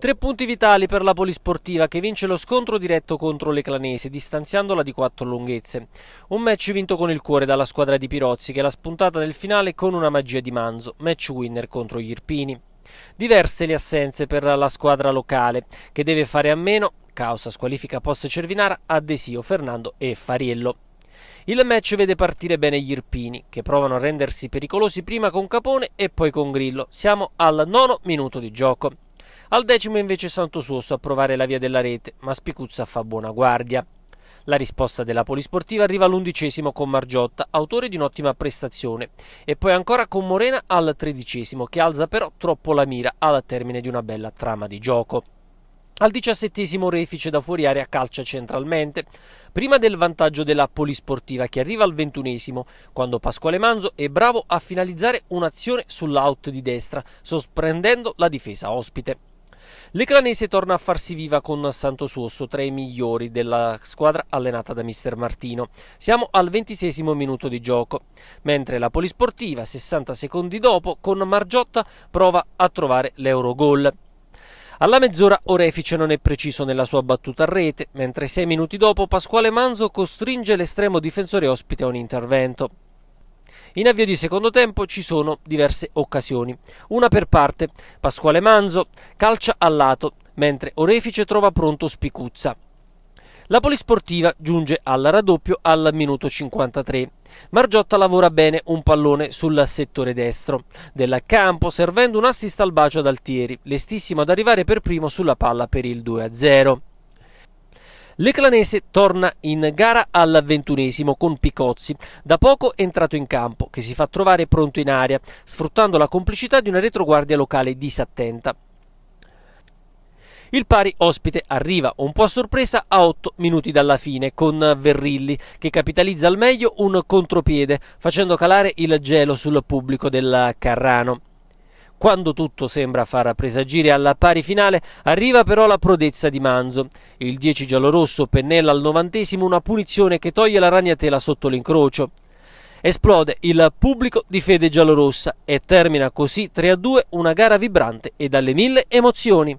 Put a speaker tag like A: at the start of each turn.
A: Tre punti vitali per la Polisportiva che vince lo scontro diretto contro le Clanesi, distanziandola di quattro lunghezze. Un match vinto con il cuore dalla squadra di Pirozzi che l'ha spuntata nel finale con una magia di Manzo, match winner contro gli Irpini. Diverse le assenze per la squadra locale che deve fare a meno, causa squalifica post Cervinara, Adesio, Fernando e Fariello. Il match vede partire bene gli Irpini, che provano a rendersi pericolosi prima con Capone e poi con Grillo. Siamo al nono minuto di gioco. Al decimo invece Santosuoso a provare la via della rete, ma Spicuzza fa buona guardia. La risposta della polisportiva arriva all'undicesimo con Margiotta, autore di un'ottima prestazione, e poi ancora con Morena al tredicesimo, che alza però troppo la mira al termine di una bella trama di gioco. Al diciassettesimo Refice da fuori area calcia centralmente, prima del vantaggio della polisportiva che arriva al ventunesimo, quando Pasquale Manzo è bravo a finalizzare un'azione sull'out di destra, sorprendendo la difesa ospite. Lecranese torna a farsi viva con Santosuosso, tra i migliori della squadra allenata da mister Martino. Siamo al ventisesimo minuto di gioco, mentre la Polisportiva, 60 secondi dopo, con Margiotta prova a trovare l'Eurogol. Alla mezz'ora Orefice non è preciso nella sua battuta a rete, mentre sei minuti dopo Pasquale Manzo costringe l'estremo difensore ospite a un intervento. In avvio di secondo tempo ci sono diverse occasioni. Una per parte, Pasquale Manzo calcia a lato, mentre Orefice trova pronto Spicuzza. La polisportiva giunge al raddoppio al minuto 53. Margiotta lavora bene un pallone sul settore destro del campo, servendo un assist al bacio ad Altieri, lestissimo ad arrivare per primo sulla palla per il 2-0. Leclanese torna in gara al ventunesimo con Picozzi, da poco entrato in campo, che si fa trovare pronto in aria, sfruttando la complicità di una retroguardia locale disattenta. Il pari ospite arriva un po' a sorpresa a 8 minuti dalla fine con Verrilli che capitalizza al meglio un contropiede facendo calare il gelo sul pubblico del Carrano. Quando tutto sembra far presagire alla pari finale, arriva però la prodezza di Manzo. Il 10 giallorosso pennella al novantesimo una punizione che toglie la ragnatela sotto l'incrocio. Esplode il pubblico di fede giallorossa e termina così 3-2 una gara vibrante e dalle mille emozioni.